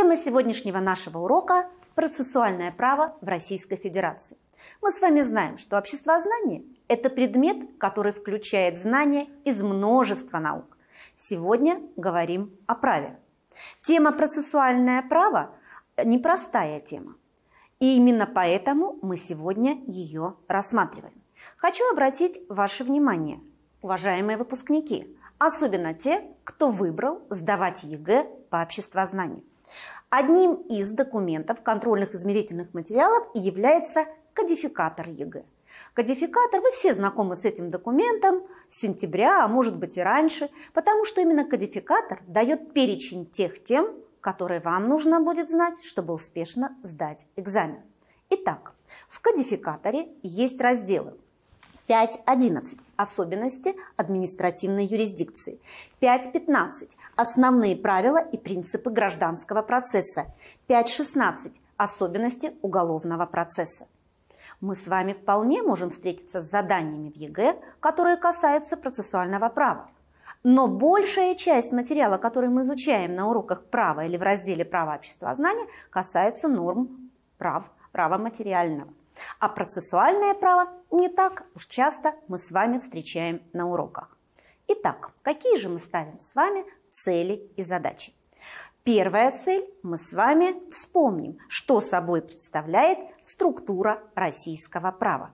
Тема сегодняшнего нашего урока – процессуальное право в Российской Федерации. Мы с вами знаем, что обществознание – это предмет, который включает знания из множества наук. Сегодня говорим о праве. Тема «процессуальное право» – непростая тема. И именно поэтому мы сегодня ее рассматриваем. Хочу обратить ваше внимание, уважаемые выпускники, особенно те, кто выбрал сдавать ЕГЭ по обществознанию. Одним из документов контрольных измерительных материалов является кодификатор ЕГЭ. Кодификатор, вы все знакомы с этим документом с сентября, а может быть и раньше, потому что именно кодификатор дает перечень тех тем, которые вам нужно будет знать, чтобы успешно сдать экзамен. Итак, в кодификаторе есть разделы 5.11. Особенности административной юрисдикции. 5.15. Основные правила и принципы гражданского процесса. 5.16. Особенности уголовного процесса. Мы с вами вполне можем встретиться с заданиями в ЕГЭ, которые касаются процессуального права. Но большая часть материала, который мы изучаем на уроках права или в разделе права общества знания», касается норм прав, права материального. А процессуальное право не так уж часто мы с вами встречаем на уроках. Итак, какие же мы ставим с вами цели и задачи? Первая цель – мы с вами вспомним, что собой представляет структура российского права.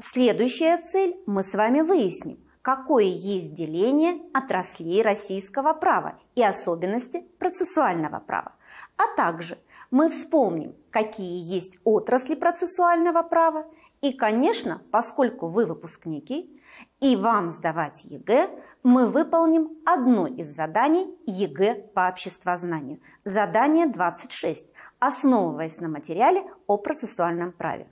Следующая цель – мы с вами выясним, какое есть деление отраслей российского права и особенности процессуального права, а также мы вспомним, какие есть отрасли процессуального права, и, конечно, поскольку вы выпускники и вам сдавать ЕГЭ, мы выполним одно из заданий ЕГЭ по обществознанию. Задание 26, основываясь на материале о процессуальном праве.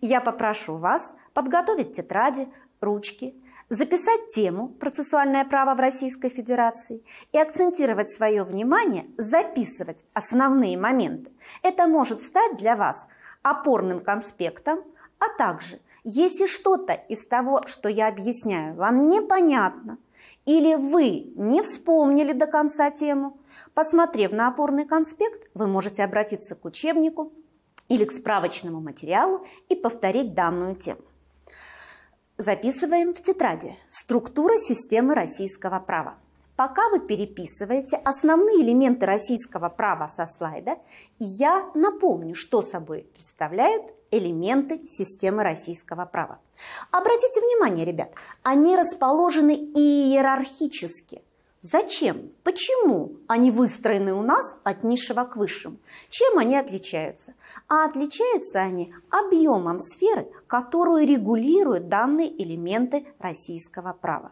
Я попрошу вас подготовить тетради, ручки – записать тему «Процессуальное право в Российской Федерации» и акцентировать свое внимание, записывать основные моменты. Это может стать для вас опорным конспектом, а также, если что-то из того, что я объясняю, вам непонятно, или вы не вспомнили до конца тему, посмотрев на опорный конспект, вы можете обратиться к учебнику или к справочному материалу и повторить данную тему. Записываем в тетради. Структура системы российского права. Пока вы переписываете основные элементы российского права со слайда, я напомню, что собой представляют элементы системы российского права. Обратите внимание, ребят, они расположены иерархически. Зачем? Почему они выстроены у нас от низшего к высшему? Чем они отличаются? А отличаются они объемом сферы, которую регулируют данные элементы российского права.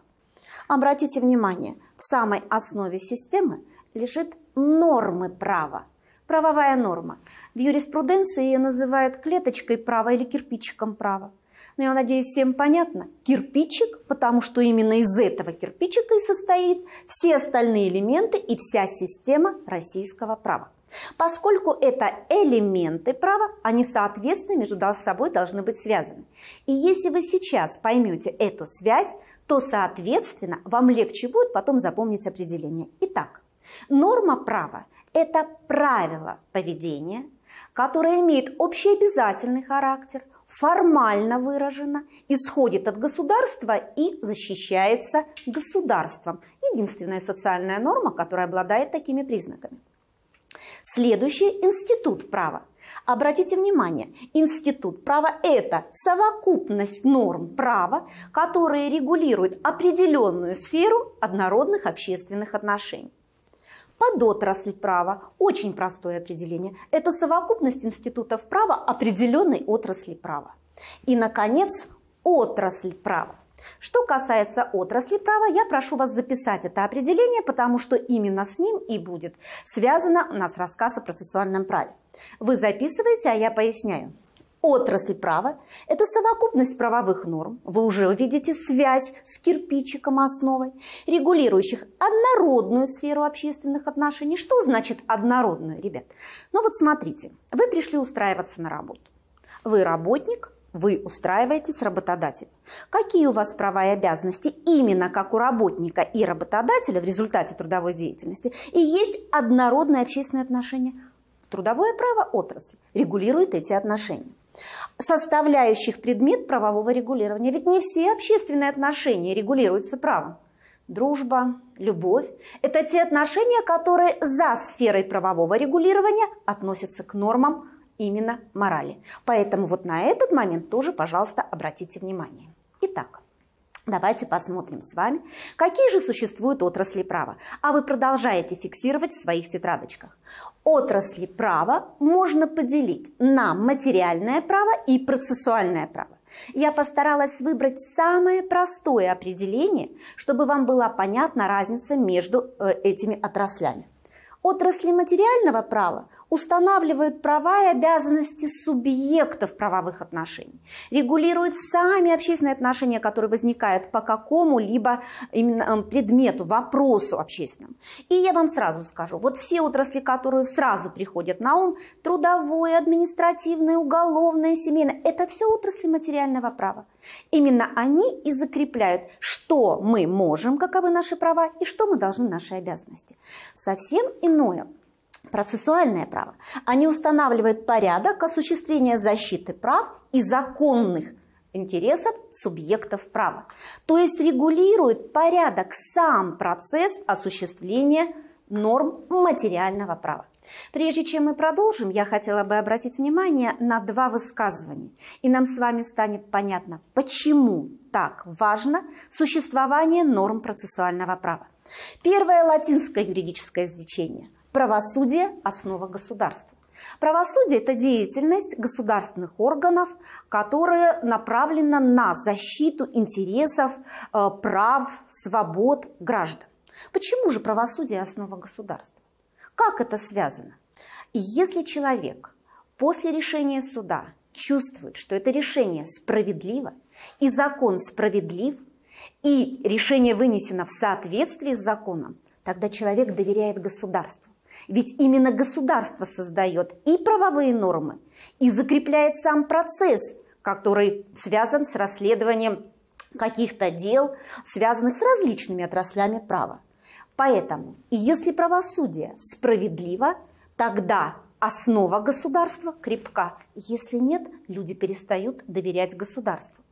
Обратите внимание, в самой основе системы лежит нормы права. Правовая норма. В юриспруденции ее называют клеточкой права или кирпичиком права. Но я надеюсь, всем понятно. Кирпичик, потому что именно из этого кирпичика и состоит все остальные элементы и вся система российского права. Поскольку это элементы права, они, соответственно, между собой должны быть связаны. И если вы сейчас поймете эту связь, то, соответственно, вам легче будет потом запомнить определение. Итак, норма права – это правило поведения, которое имеет общеобязательный характер – формально выражена, исходит от государства и защищается государством. Единственная социальная норма, которая обладает такими признаками. Следующий – институт права. Обратите внимание, институт права – это совокупность норм права, которые регулируют определенную сферу однородных общественных отношений. Подотрасль права – очень простое определение. Это совокупность институтов права определенной отрасли права. И, наконец, отрасль права. Что касается отрасли права, я прошу вас записать это определение, потому что именно с ним и будет связано у нас рассказ о процессуальном праве. Вы записываете, а я поясняю. Отрасль права – это совокупность правовых норм, вы уже увидите связь с кирпичиком основой, регулирующих однородную сферу общественных отношений. Что значит однородную, ребят? Ну вот смотрите, вы пришли устраиваться на работу. Вы работник, вы устраиваетесь работодатель. Какие у вас права и обязанности именно как у работника и работодателя в результате трудовой деятельности? И есть однородные общественные отношения. Трудовое право отрасли регулирует эти отношения составляющих предмет правового регулирования. Ведь не все общественные отношения регулируются правом. Дружба, любовь – это те отношения, которые за сферой правового регулирования относятся к нормам именно морали. Поэтому вот на этот момент тоже, пожалуйста, обратите внимание. Итак, Давайте посмотрим с вами, какие же существуют отрасли права, а вы продолжаете фиксировать в своих тетрадочках. Отрасли права можно поделить на материальное право и процессуальное право. Я постаралась выбрать самое простое определение, чтобы вам была понятна разница между э, этими отраслями. Отрасли материального права устанавливают права и обязанности субъектов правовых отношений, регулируют сами общественные отношения, которые возникают по какому-либо именно эм, предмету, вопросу общественному. И я вам сразу скажу, вот все отрасли, которые сразу приходят на ум, трудовое, административное, уголовное, семейное, это все отрасли материального права. Именно они и закрепляют, что мы можем, каковы наши права и что мы должны наши обязанности. Совсем иное процессуальное право. Они устанавливают порядок осуществления защиты прав и законных интересов субъектов права. То есть регулируют порядок сам процесс осуществления норм материального права. Прежде чем мы продолжим, я хотела бы обратить внимание на два высказывания. И нам с вами станет понятно, почему так важно существование норм процессуального права. Первое латинское юридическое изречение. Правосудие – основа государства. Правосудие – это деятельность государственных органов, которая направлена на защиту интересов, э, прав, свобод граждан. Почему же правосудие – основа государства? Как это связано? И если человек после решения суда чувствует, что это решение справедливо, и закон справедлив, и решение вынесено в соответствии с законом, тогда человек доверяет государству. Ведь именно государство создает и правовые нормы, и закрепляет сам процесс, который связан с расследованием каких-то дел, связанных с различными отраслями права. Поэтому, и если правосудие справедливо, тогда основа государства крепка. Если нет, люди перестают доверять государству.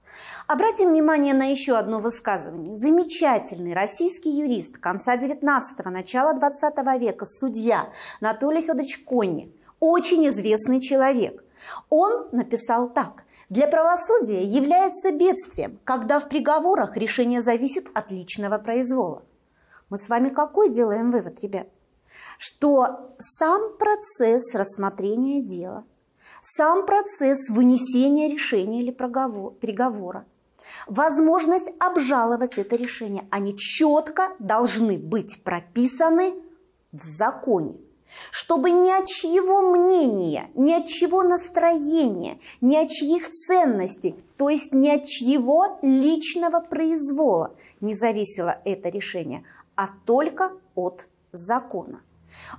Обратим внимание на еще одно высказывание. Замечательный российский юрист конца 19-го, начала 20 века, судья Анатолий Федорович Конни, очень известный человек. Он написал так. Для правосудия является бедствием, когда в приговорах решение зависит от личного произвола. Мы с вами какой делаем вывод, ребят? Что сам процесс рассмотрения дела – сам процесс вынесения решения или приговора, возможность обжаловать это решение, они четко должны быть прописаны в законе чтобы ни от чьего мнения, ни от чьего настроения, ни от чьих ценностей, то есть ни от чьего личного произвола не зависело это решение, а только от закона.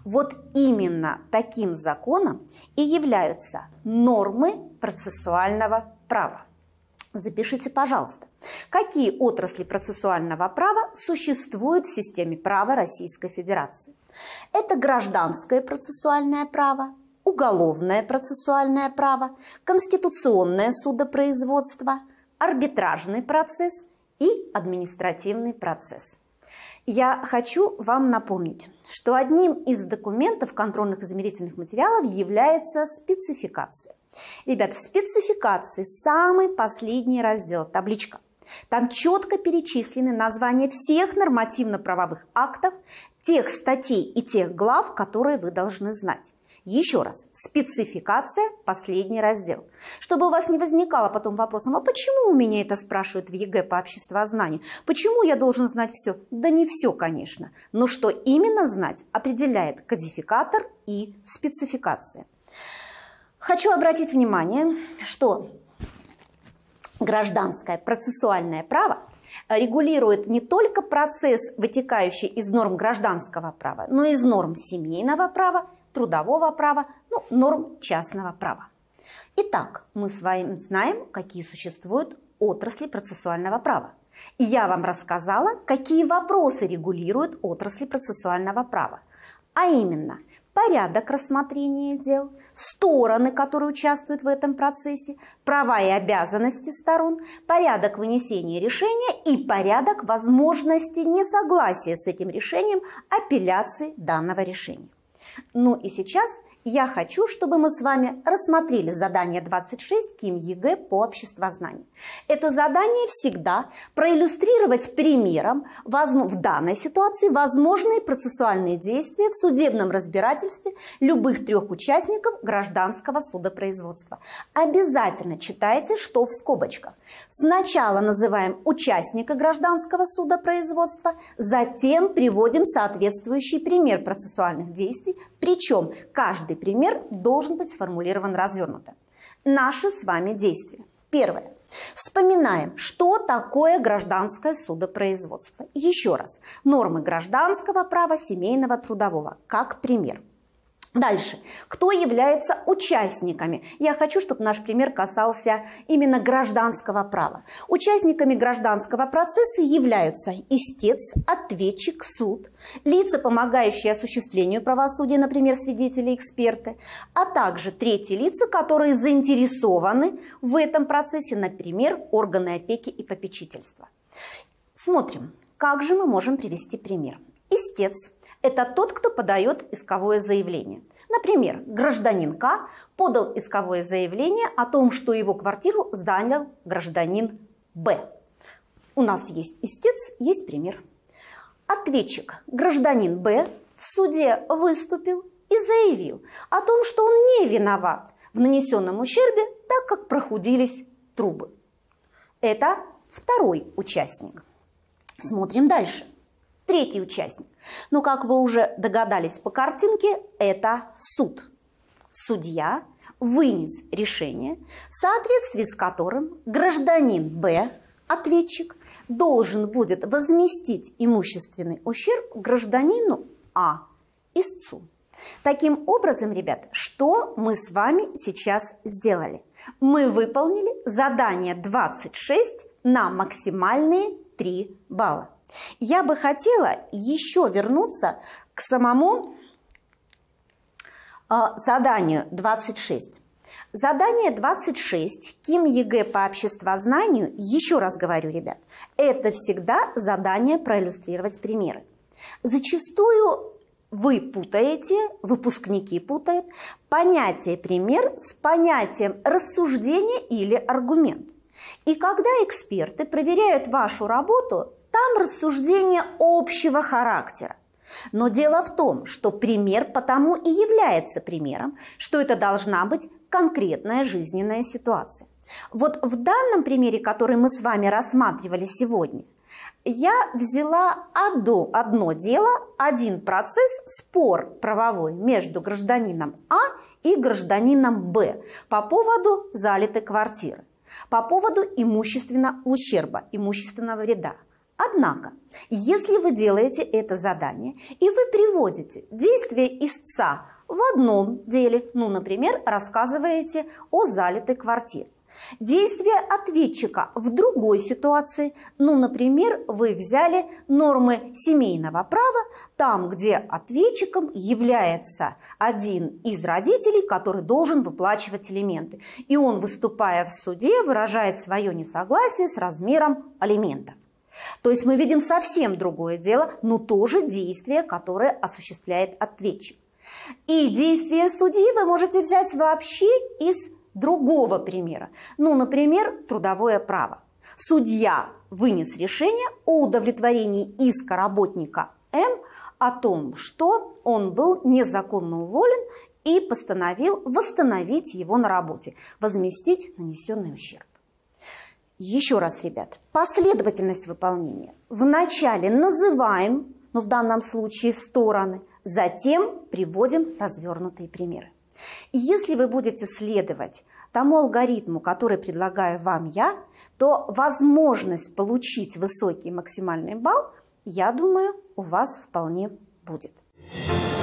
Вот именно таким законом и являются нормы процессуального права. Запишите, пожалуйста, какие отрасли процессуального права существуют в системе права Российской Федерации. Это гражданское процессуальное право, уголовное процессуальное право, конституционное судопроизводство, арбитражный процесс и административный процесс. Я хочу вам напомнить, что одним из документов контрольных измерительных материалов является спецификация. Ребята, в спецификации самый последний раздел, табличка. Там четко перечислены названия всех нормативно-правовых актов, тех статей и тех глав, которые вы должны знать. Еще раз, спецификация, последний раздел. Чтобы у вас не возникало потом вопросом, а почему у меня это спрашивают в ЕГЭ по обществознанию? Почему я должен знать все? Да не все, конечно. Но что именно знать, определяет кодификатор и спецификация. Хочу обратить внимание, что гражданское процессуальное право регулирует не только процесс, вытекающий из норм гражданского права, но и из норм семейного права трудового права, ну, норм частного права. Итак, мы с вами знаем, какие существуют отрасли процессуального права. И я вам рассказала, какие вопросы регулируют отрасли процессуального права. А именно, порядок рассмотрения дел, стороны, которые участвуют в этом процессе, права и обязанности сторон, порядок вынесения решения и порядок возможности несогласия с этим решением апелляции данного решения. Ну и сейчас я хочу, чтобы мы с вами рассмотрели задание 26 Ким ЕГЭ по обществознанию. Это задание всегда проиллюстрировать примером в данной ситуации возможные процессуальные действия в судебном разбирательстве любых трех участников гражданского судопроизводства. Обязательно читайте, что в скобочках. Сначала называем участника гражданского судопроизводства, затем приводим соответствующий пример процессуальных действий, причем каждый Каждый пример должен быть сформулирован развернуто. Наши с вами действия. Первое. Вспоминаем, что такое гражданское судопроизводство. Еще раз. Нормы гражданского права, семейного, трудового. Как пример. Дальше. Кто является участниками? Я хочу, чтобы наш пример касался именно гражданского права. Участниками гражданского процесса являются истец, ответчик, суд, лица, помогающие осуществлению правосудия, например, свидетели, эксперты, а также третьи лица, которые заинтересованы в этом процессе, например, органы опеки и попечительства. Смотрим, как же мы можем привести пример. Истец это тот, кто подает исковое заявление. Например, гражданин К подал исковое заявление о том, что его квартиру занял гражданин Б. У нас есть истец, есть пример. Ответчик, гражданин Б, в суде выступил и заявил о том, что он не виноват в нанесенном ущербе, так как прохудились трубы. Это второй участник. Смотрим дальше третий участник. Но, как вы уже догадались по картинке, это суд. Судья вынес решение, в соответствии с которым гражданин Б, ответчик, должен будет возместить имущественный ущерб гражданину А, истцу. Таким образом, ребят, что мы с вами сейчас сделали? Мы выполнили задание 26 на максимальные 3 балла. Я бы хотела еще вернуться к самому э, заданию 26. Задание 26 Ким ЕГЭ по обществознанию, еще раз говорю, ребят, это всегда задание проиллюстрировать примеры. Зачастую вы путаете, выпускники путают понятие пример с понятием рассуждение или аргумент. И когда эксперты проверяют вашу работу, там рассуждение общего характера. Но дело в том, что пример потому и является примером, что это должна быть конкретная жизненная ситуация. Вот в данном примере, который мы с вами рассматривали сегодня, я взяла одно, одно дело, один процесс, спор правовой между гражданином А и гражданином Б по поводу залитой квартиры, по поводу имущественного ущерба, имущественного вреда. Однако, если вы делаете это задание и вы приводите действие истца в одном деле, ну, например, рассказываете о залитой квартире, действие ответчика в другой ситуации, ну, например, вы взяли нормы семейного права, там, где ответчиком является один из родителей, который должен выплачивать элементы. И он, выступая в суде, выражает свое несогласие с размером алиментов. То есть мы видим совсем другое дело, но тоже действие, которое осуществляет ответчик. И действие судьи вы можете взять вообще из другого примера. Ну, например, трудовое право. Судья вынес решение о удовлетворении иска работника М о том, что он был незаконно уволен и постановил восстановить его на работе, возместить нанесенный ущерб. Еще раз, ребят, последовательность выполнения. Вначале называем, но в данном случае стороны, затем приводим развернутые примеры. И если вы будете следовать тому алгоритму, который предлагаю вам я, то возможность получить высокий максимальный балл, я думаю, у вас вполне будет. Thank you.